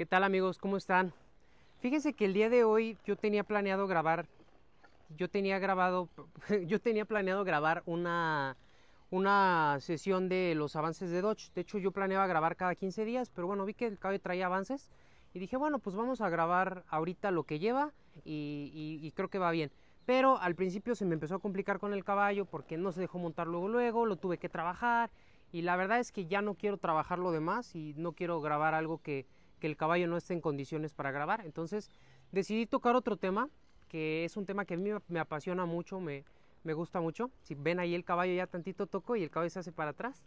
¿Qué tal amigos? ¿Cómo están? Fíjense que el día de hoy yo tenía planeado grabar, yo tenía grabado, yo tenía planeado grabar una, una sesión de los avances de Dodge. De hecho yo planeaba grabar cada 15 días, pero bueno, vi que el caballo traía avances y dije, bueno, pues vamos a grabar ahorita lo que lleva y, y creo que va bien. Pero al principio se me empezó a complicar con el caballo porque no se dejó montar luego, luego, lo tuve que trabajar y la verdad es que ya no quiero trabajar lo demás y no quiero grabar algo que que el caballo no esté en condiciones para grabar. Entonces decidí tocar otro tema, que es un tema que a mí me apasiona mucho, me, gusta mucho. Si ven ahí el caballo ya tantito toco y el caballo se hace para atrás,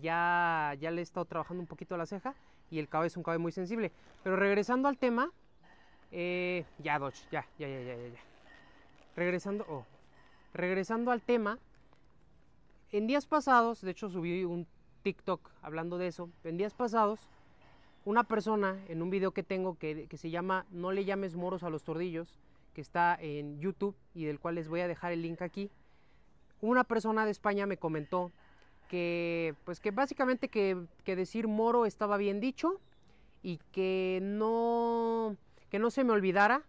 ya, ya le he estado trabajando un poquito la ceja y el caballo es un caballo muy sensible. Pero regresando al tema, eh, ya Dodge, ya, ya, ya, ya, ya. Regresando, oh, regresando al tema, en días pasados, de hecho subí un TikTok hablando de eso, en días pasados una persona en un video que tengo que, se llama No le llames moros a los tordillos, que está en YouTube y del cual les voy a dejar el link aquí. Una persona de España me comentó que, pues que básicamente que, decir moro estaba bien dicho y que no, que no se me olvidara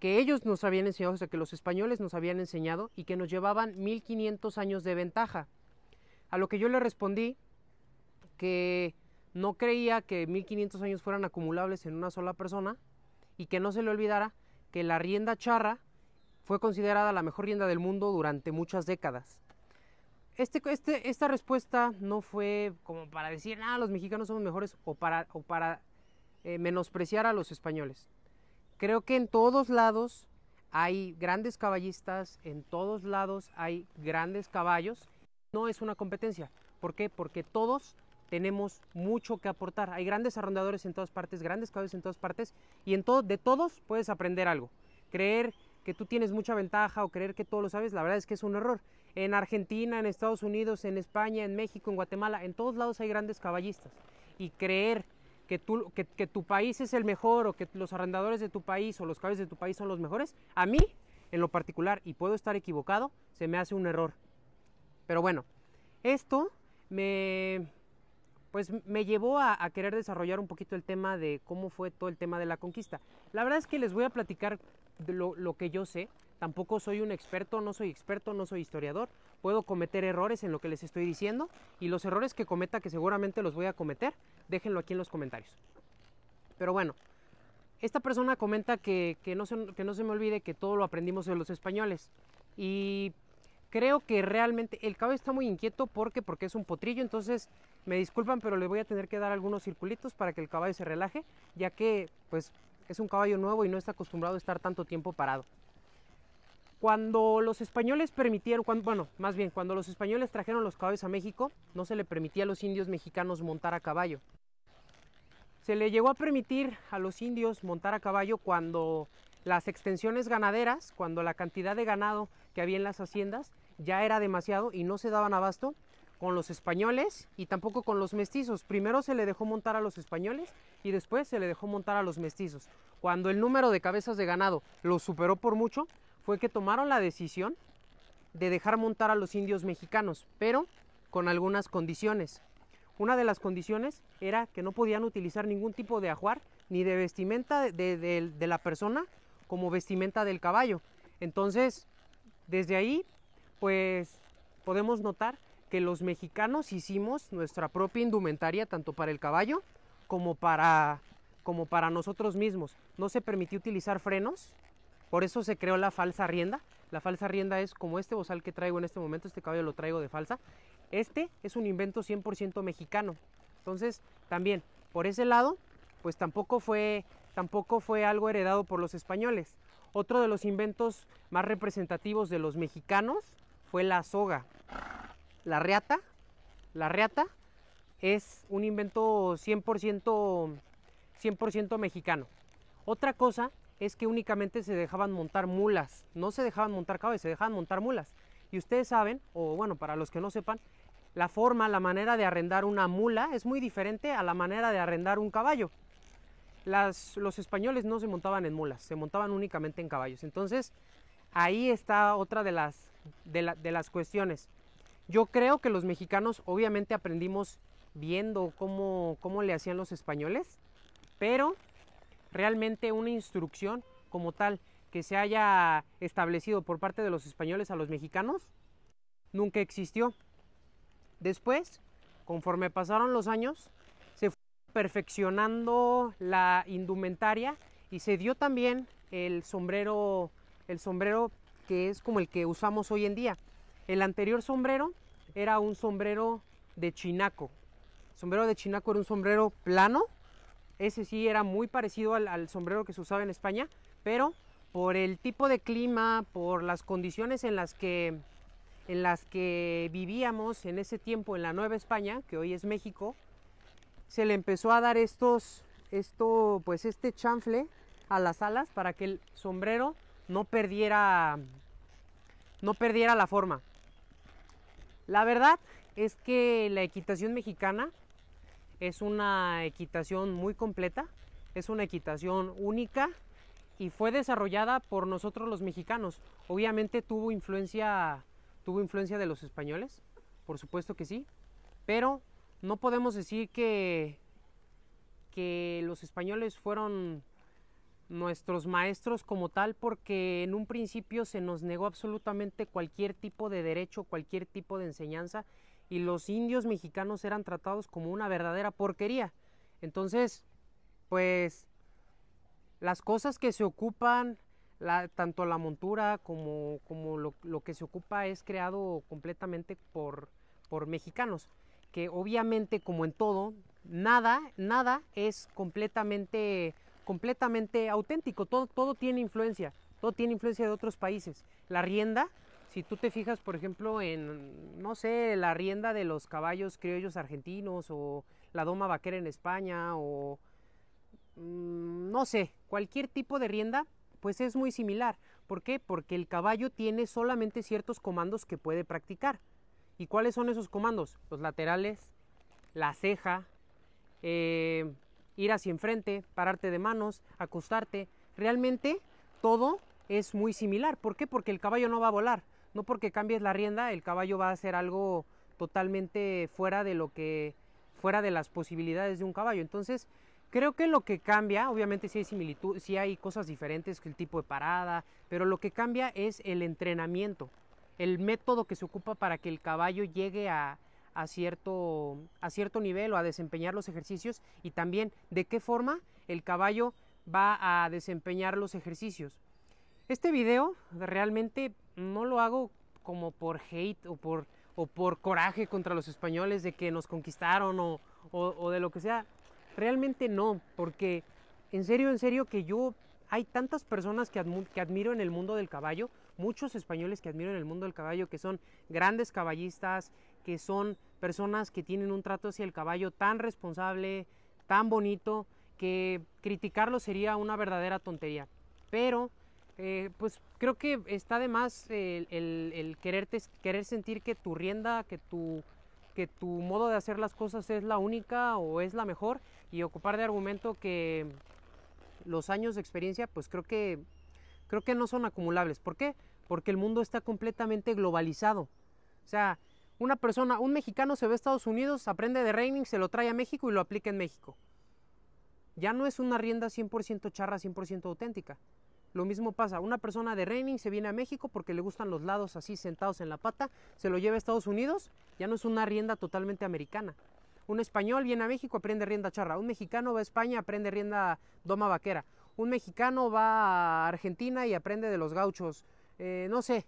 que ellos nos habían enseñado, o sea, que los españoles nos habían enseñado y que nos llevaban 1500 años de ventaja. A lo que yo le respondí que no creía que 1500 años fueran acumulables en una sola persona y que no se le olvidara que la rienda charra fue considerada la mejor rienda del mundo durante muchas décadas. Este, este esta respuesta no fue como para decir, ah, los mexicanos somos mejores o para, para eh, menospreciar a los españoles. Creo que en todos lados hay grandes caballistas, en todos lados hay grandes caballos. No es una competencia. ¿Por qué? Porque todos tenemos mucho que aportar. Hay grandes arrendadores en todas partes, grandes caballos en todas partes y en todo, de todos puedes aprender algo. Creer que tú tienes mucha ventaja o creer que todo lo sabes, la verdad es que es un error. En Argentina, en Estados Unidos, en España, en México, en Guatemala, en todos lados hay grandes caballistas. Y creer que, tú, que, que tu país es el mejor o que los arrendadores de tu país o los caballos de tu país son los mejores, a mí, en lo particular, y puedo estar equivocado, se me hace un error. Pero bueno, esto me, pues me llevó a, querer desarrollar un poquito el tema de cómo fue todo el tema de la conquista. La verdad es que les voy a platicar lo, que yo sé. Tampoco soy un experto, no soy experto, no soy historiador. Puedo cometer errores en lo que les estoy diciendo y los errores que cometa, que seguramente los voy a cometer, déjenlo aquí en los comentarios. Pero bueno, esta persona comenta que, no, se, que no se me olvide que todo lo aprendimos de los españoles. Y creo que realmente el caballo está muy inquieto porque porque es un potrillo, entonces me disculpan, pero le voy a tener que dar algunos circulitos para que el caballo se relaje, ya que pues es un caballo nuevo y no está acostumbrado a estar tanto tiempo parado. Cuando los españoles permitieron, cuando, bueno, más bien, cuando los españoles trajeron los caballos a México, no se le permitía a los indios mexicanos montar a caballo. Se le llegó a permitir a los indios montar a caballo cuando las extensiones ganaderas, cuando la cantidad de ganado que había en las haciendas ya era demasiado y no se daban abasto con los españoles y tampoco con los mestizos. Primero se le dejó montar a los españoles y después se le dejó montar a los mestizos. Cuando el número de cabezas de ganado lo superó por mucho, fue que tomaron la decisión de dejar montar a los indios mexicanos, pero con algunas condiciones. Una de las condiciones era que no podían utilizar ningún tipo de ajuar ni de vestimenta de, de la persona como vestimenta del caballo. Entonces, desde ahí, pues podemos notar que los mexicanos hicimos nuestra propia indumentaria tanto para el caballo como para, como para nosotros mismos. No se permitió utilizar frenos, por eso se creó la falsa rienda. La falsa rienda es como este bozal que traigo en este momento, este caballo lo traigo de falsa. Este es un invento 100% mexicano. Entonces, también, por ese lado, pues tampoco fue tampoco fue algo heredado por los españoles. Otro de los inventos más representativos de los mexicanos fue la soga. La reata, la reata es un invento 100%, 100 mexicano. Otra cosa es que únicamente se dejaban montar mulas, no se dejaban montar caballos, se dejaban montar mulas. Y ustedes saben, o bueno, para los que no sepan, la forma, la manera de arrendar una mula es muy diferente a la manera de arrendar un caballo los españoles no se montaban en mulas, se montaban únicamente en caballos. Entonces, ahí está otra de las, las cuestiones. Yo creo que los mexicanos obviamente aprendimos viendo cómo le hacían los españoles, pero realmente una instrucción como tal que se haya establecido por parte de los españoles a los mexicanos nunca existió. Después, conforme pasaron los años, perfeccionando la indumentaria y se dio también el sombrero, el sombrero que es como el que usamos hoy en día. El anterior sombrero era un sombrero de chinaco. El sombrero de chinaco era un sombrero plano. Ese sí era muy parecido al, al sombrero que se usaba en España, pero por el tipo de clima, por las condiciones en las que en las que vivíamos en ese tiempo en la Nueva España, que hoy es México, se le empezó a dar estos, esto, pues este chanfle a las alas para que el sombrero no perdiera, no perdiera la forma. La verdad es que la equitación mexicana es una equitación muy completa, es una equitación única y fue desarrollada por nosotros los mexicanos. Obviamente tuvo influencia, tuvo influencia de los españoles, por supuesto que sí, pero no podemos decir que, que los españoles fueron nuestros maestros como tal porque en un principio se nos negó absolutamente cualquier tipo de derecho, cualquier tipo de enseñanza y los indios mexicanos eran tratados como una verdadera porquería. Entonces, pues las cosas que se ocupan, tanto la montura como, como lo, lo, que se ocupa es creado completamente por, por mexicanos que obviamente como en todo, nada, nada es completamente, completamente auténtico, todo, todo tiene influencia, todo tiene influencia de otros países. La rienda, si tú te fijas, por ejemplo, en, no sé, la rienda de los caballos criollos argentinos o la doma vaquera en España o, mm, no sé, cualquier tipo de rienda, pues es muy similar. ¿Por qué? Porque el caballo tiene solamente ciertos comandos que puede practicar. ¿Y cuáles son esos comandos? Los laterales, la ceja, eh, ir hacia enfrente, pararte de manos, acostarte. Realmente todo es muy similar. ¿Por qué? Porque el caballo no va a volar. No porque cambies la rienda, el caballo va a hacer algo totalmente fuera de lo que fuera de las posibilidades de un caballo. Entonces, creo que lo que cambia, obviamente si hay similitud, hay cosas diferentes que el tipo de parada, pero lo que cambia es el entrenamiento el método que se ocupa para que el caballo llegue a, cierto, a cierto nivel o a desempeñar los ejercicios y también de qué forma el caballo va a desempeñar los ejercicios. Este video realmente no lo hago como por hate o por, o por coraje contra los españoles de que nos conquistaron o, o de lo que sea. Realmente no, porque en serio, en serio que yo hay tantas personas que, admiro en el mundo del caballo muchos españoles que admiro el mundo del caballo, que son grandes caballistas, que son personas que tienen un trato hacia el caballo tan responsable, tan bonito, que criticarlo sería una verdadera tontería. Pero, eh, pues creo que está de más el, querer sentir que tu rienda, que tu que tu modo de hacer las cosas es la única o es la mejor y ocupar de argumento que los años de experiencia pues creo que creo que no son acumulables. ¿Por qué? porque el mundo está completamente globalizado. O sea, una persona, un mexicano se ve a Estados Unidos, aprende de Reining, se lo trae a México y lo aplica en México. Ya no es una rienda 100% charra, 100% auténtica. Lo mismo pasa, una persona de Reining se viene a México porque le gustan los lados así sentados en la pata, se lo lleva a Estados Unidos, ya no es una rienda totalmente americana. Un español viene a México, aprende rienda charra. Un mexicano va a España, aprende rienda doma vaquera. Un mexicano va a Argentina y aprende de los gauchos. Eh, no sé,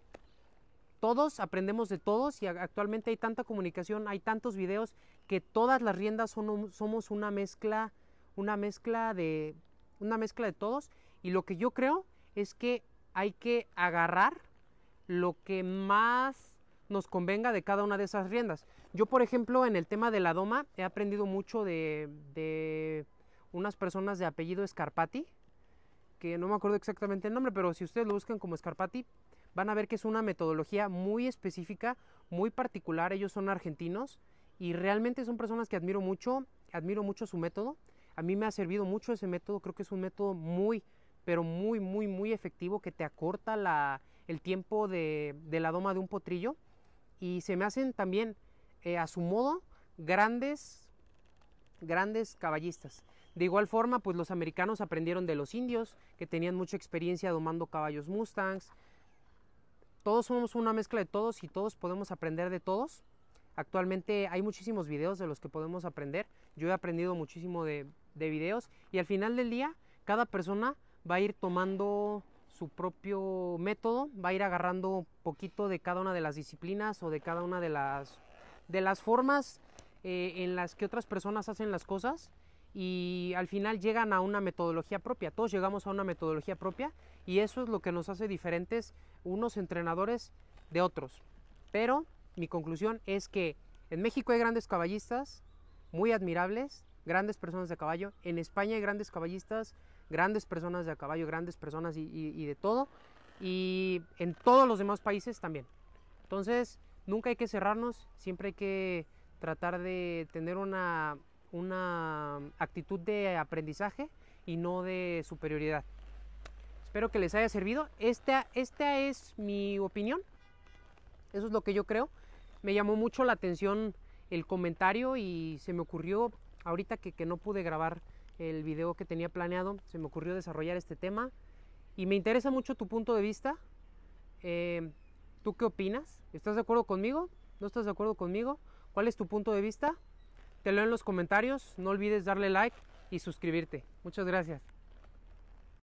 todos aprendemos de todos y actualmente hay tanta comunicación, hay tantos videos que todas las riendas somos una mezcla, una mezcla de una mezcla de todos y lo que yo creo es que hay que agarrar lo que más nos convenga de cada una de esas riendas. Yo, por ejemplo, en el tema de la doma he aprendido mucho de, de unas personas de apellido Scarpati, que no me acuerdo exactamente el nombre, pero si ustedes lo buscan como Scarpati, van a ver que es una metodología muy específica, muy particular. Ellos son argentinos y realmente son personas que admiro mucho, admiro mucho su método. A mí me ha servido mucho ese método, creo que es un método muy, pero muy, muy, muy efectivo que te acorta el tiempo de, la doma de un potrillo. Y se me hacen también, eh, a su modo, grandes, grandes caballistas. De igual forma, pues los americanos aprendieron de los indios, que tenían mucha experiencia domando caballos Mustangs, todos somos una mezcla de todos y todos podemos aprender de todos. Actualmente hay muchísimos videos de los que podemos aprender. Yo he aprendido muchísimo de, de videos y al final del día cada persona va a ir tomando su propio método, va a ir agarrando poquito de cada una de las disciplinas o de cada una de las, de las formas eh, en las que otras personas hacen las cosas y al final llegan a una metodología propia. Todos llegamos a una metodología propia y eso es lo que nos hace diferentes unos entrenadores de otros. Pero mi conclusión es que en México hay grandes caballistas, muy admirables, grandes personas de caballo. En España hay grandes caballistas, grandes personas de caballo, grandes personas y, de todo. Y en todos los demás países también. Entonces, nunca hay que cerrarnos, siempre hay que tratar de tener una una actitud de aprendizaje y no de superioridad. Espero que les haya servido. Esta, esta es mi opinión. Eso es lo que yo creo. Me llamó mucho la atención el comentario y se me ocurrió, ahorita que, que no pude grabar el video que tenía planeado, se me ocurrió desarrollar este tema. Y me interesa mucho tu punto de vista. Eh, ¿Tú qué opinas? ¿Estás de acuerdo conmigo? ¿No estás de acuerdo conmigo? ¿Cuál es tu punto de vista? Te lo en los comentarios, no olvides darle like y suscribirte. Muchas gracias.